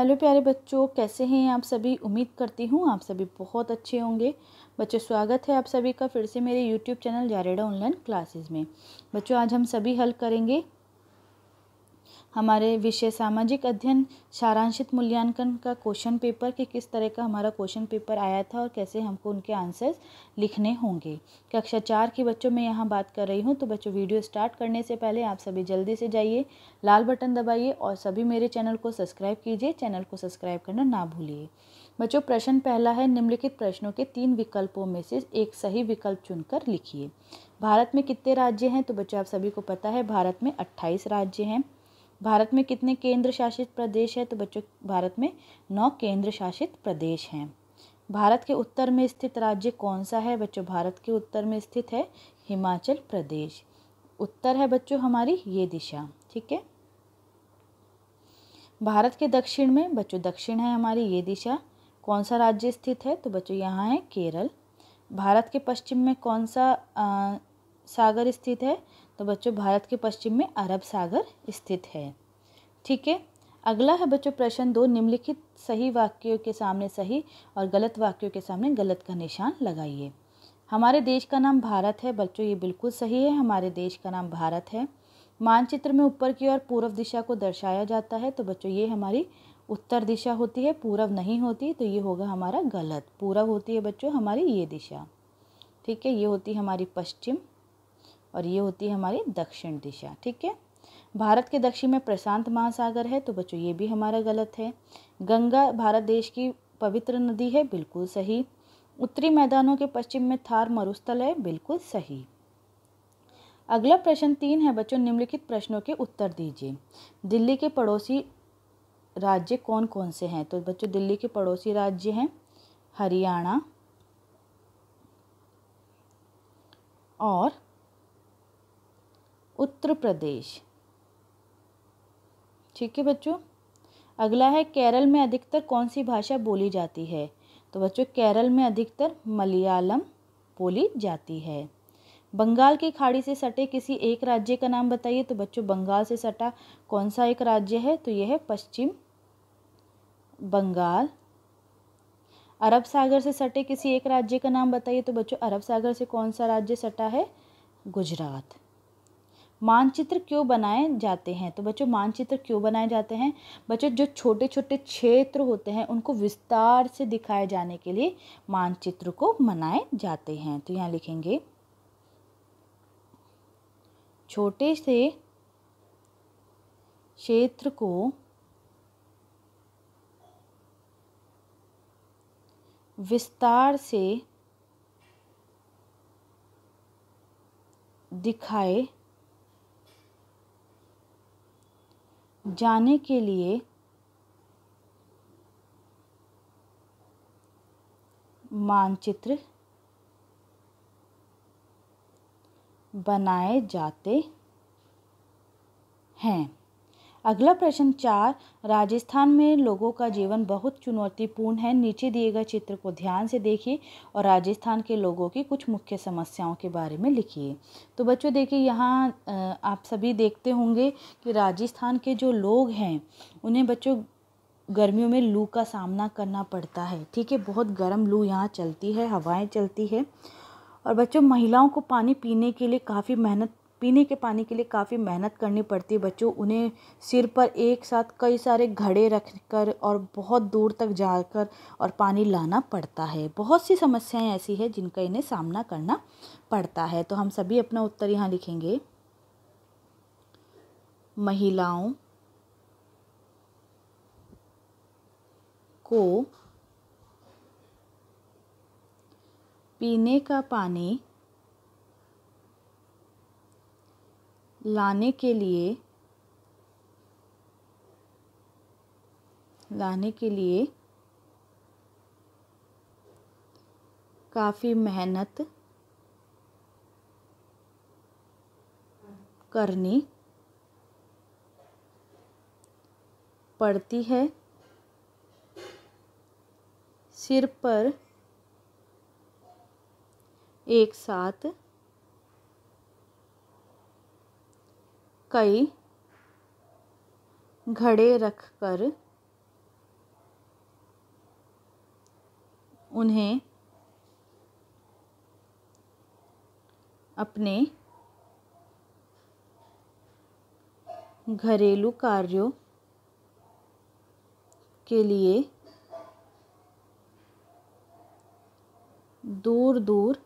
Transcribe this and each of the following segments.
hello प्यारे बच्चों कैसे हैं आप सभी उम्मीद करती हूँ आप सभी बहुत अच्छे होंगे बच्चों स्वागत है आप सभी का फिर से मेरे यूट्यूब चैनल जारेडा ऑनलाइन क्लासेस में बच्चों आज हम सभी हल करेंगे हमारे विषय सामाजिक अध्ययन सारांशित मूल्यांकन का क्वेश्चन पेपर कि किस तरह का हमारा क्वेश्चन पेपर आया था और कैसे हमको उनके आंसर्स लिखने होंगे कक्षा चार के बच्चों में यहाँ बात कर रही हूँ तो बच्चों वीडियो स्टार्ट करने से पहले आप सभी जल्दी से जाइए लाल बटन दबाइए और सभी मेरे चैनल को सब्सक्राइब कीजिए चैनल को सब्सक्राइब करना ना भूलिए बच्चों प्रश्न पहला है निम्नलिखित प्रश्नों के तीन विकल्पों में से एक सही विकल्प चुनकर लिखिए भारत में कितने राज्य हैं तो बच्चों आप सभी को पता है भारत में अट्ठाईस राज्य हैं भारत में कितने केंद्र शासित प्रदेश है तो बच्चों भारत में नौ केंद्र शासित प्रदेश हैं भारत के उत्तर में स्थित राज्य कौन सा है बच्चों भारत के उत्तर में स्थित है हिमाचल प्रदेश उत्तर है बच्चों हमारी ये दिशा ठीक है भारत के दक्षिण में बच्चों दक्षिण है हमारी ये दिशा कौन सा राज्य स्थित है तो बच्चों यहाँ है केरल भारत के पश्चिम में कौन सा आ, सागर स्थित है तो बच्चों भारत के पश्चिम में अरब सागर स्थित है ठीक है अगला है बच्चों प्रश्न दो निम्नलिखित सही वाक्यों के सामने सही और गलत वाक्यों के सामने गलत का निशान लगाइए हमारे देश का नाम भारत है बच्चों ये बिल्कुल सही है हमारे देश का नाम भारत है मानचित्र में ऊपर की ओर पूर्व दिशा को दर्शाया जाता है तो बच्चों ये हमारी उत्तर दिशा होती है पूर्व नहीं होती तो ये होगा हमारा गलत पूर्व होती है बच्चों हमारी ये दिशा ठीक है ये होती है हमारी पश्चिम और ये होती है हमारी दक्षिण दिशा ठीक है भारत के दक्षिण में प्रशांत महासागर है तो बच्चों ये भी हमारा गलत है गंगा भारत देश की पवित्र नदी है बिल्कुल सही उत्तरी मैदानों के पश्चिम में थार मरुस्थल है बिल्कुल सही अगला प्रश्न तीन है बच्चों निम्नलिखित प्रश्नों के उत्तर दीजिए दिल्ली के पड़ोसी राज्य कौन कौन से हैं तो बच्चों दिल्ली के पड़ोसी राज्य हैं हरियाणा और उत्तर प्रदेश ठीक है बच्चों अगला है केरल में अधिकतर कौन सी भाषा बोली जाती है तो बच्चों केरल में अधिकतर मलयालम बोली जाती है बंगाल की खाड़ी से सटे किसी एक राज्य का नाम बताइए तो बच्चों बंगाल से सटा कौन सा एक राज्य है तो यह है पश्चिम बंगाल अरब सागर से सटे किसी एक राज्य का नाम बताइए तो बच्चों अरब सागर से कौन सा राज्य सटा है गुजरात मानचित्र क्यों बनाए जाते हैं तो बच्चों मानचित्र क्यों बनाए जाते हैं बच्चों जो छोटे छोटे क्षेत्र होते हैं उनको विस्तार से दिखाए जाने के लिए मानचित्र को बनाए जाते हैं तो यहाँ लिखेंगे छोटे से क्षेत्र को विस्तार से दिखाए जाने के लिए मानचित्र बनाए जाते हैं अगला प्रश्न चार राजस्थान में लोगों का जीवन बहुत चुनौतीपूर्ण है नीचे दिए गए चित्र को ध्यान से देखिए और राजस्थान के लोगों की कुछ मुख्य समस्याओं के बारे में लिखिए तो बच्चों देखिए यहाँ आप सभी देखते होंगे कि राजस्थान के जो लोग हैं उन्हें बच्चों गर्मियों में लू का सामना करना पड़ता है ठीक है बहुत गर्म लू यहाँ चलती है हवाएँ चलती है और बच्चों महिलाओं को पानी पीने के लिए काफ़ी मेहनत पीने के पानी के लिए काफ़ी मेहनत करनी पड़ती है बच्चों उन्हें सिर पर एक साथ कई सारे घड़े रख कर और बहुत दूर तक जाकर और पानी लाना पड़ता है बहुत सी समस्याएं ऐसी हैं जिनका इन्हें सामना करना पड़ता है तो हम सभी अपना उत्तर यहाँ लिखेंगे महिलाओं को पीने का पानी लाने के लिए लाने के लिए काफ़ी मेहनत करनी पड़ती है सिर पर एक साथ कई घड़े रखकर उन्हें अपने घरेलू कार्यों के लिए दूर दूर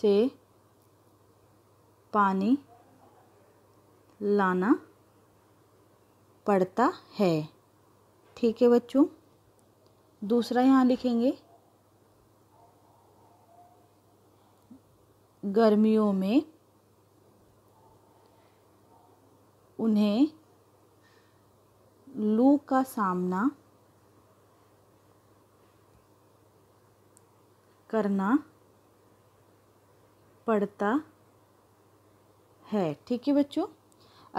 से पानी लाना पड़ता है ठीक है बच्चों दूसरा यहाँ लिखेंगे गर्मियों में उन्हें लू का सामना करना पड़ता है ठीक है बच्चों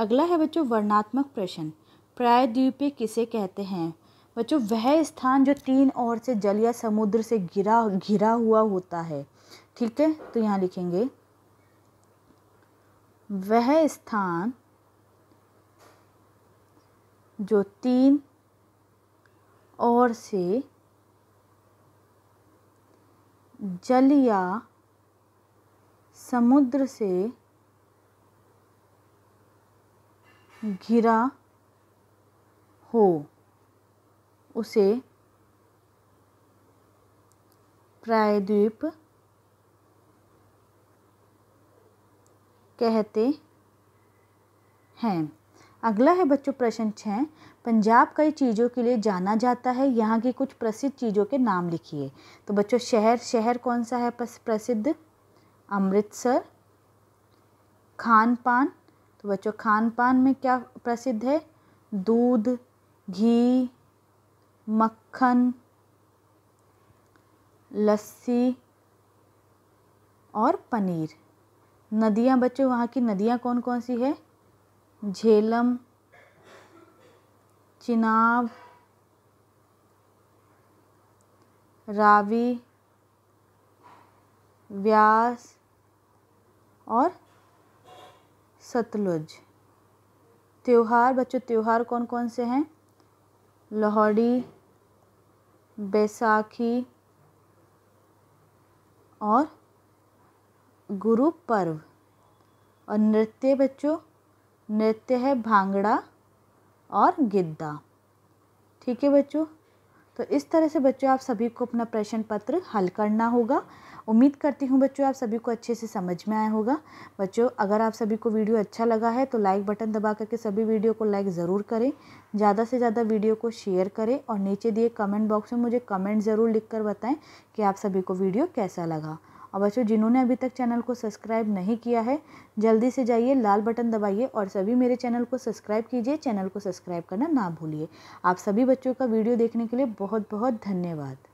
अगला है बच्चों वर्णात्मक प्रश्न प्रायद्वीपी किसे कहते हैं बच्चों वह स्थान जो तीन ओर से जल या समुद्र से घिरा घिरा हुआ होता है ठीक है तो यहाँ लिखेंगे वह स्थान जो तीन ओर से जल या समुद्र से घिरा हो उसे प्रायद्वीप कहते हैं अगला है बच्चों प्रश्न छः पंजाब कई चीज़ों के लिए जाना जाता है यहाँ की कुछ प्रसिद्ध चीज़ों के नाम लिखिए तो बच्चों शहर शहर कौन सा है प्रसिद्ध अमृतसर खान पान तो बच्चों खान पान में क्या प्रसिद्ध है दूध घी मक्खन लस्सी और पनीर नदियाँ बच्चों वहाँ की नदियाँ कौन कौन सी है झेलम चिनाब रावी व्यास और सतलुज त्यौहार बच्चों त्यौहार कौन कौन से हैं लोहड़ी बैसाखी और गुरु पर्व और नृत्य बच्चों नृत्य है भांगड़ा और गिद्दा ठीक है बच्चों तो इस तरह से बच्चों आप सभी को अपना प्रश्न पत्र हल करना होगा उम्मीद करती हूँ बच्चों आप सभी को अच्छे से समझ में आया होगा बच्चों अगर आप सभी को वीडियो अच्छा लगा है तो लाइक बटन दबा करके सभी वीडियो को लाइक ज़रूर करें ज़्यादा से ज़्यादा वीडियो को शेयर करें और नीचे दिए कमेंट बॉक्स में मुझे कमेंट ज़रूर लिख कर बताएँ कि आप सभी को वीडियो कैसा लगा और बच्चों जिन्होंने अभी तक चैनल को सब्सक्राइब नहीं किया है जल्दी से जाइए लाल बटन दबाइए और सभी मेरे चैनल को सब्सक्राइब कीजिए चैनल को सब्सक्राइब करना ना भूलिए आप सभी बच्चों का वीडियो देखने के लिए बहुत बहुत धन्यवाद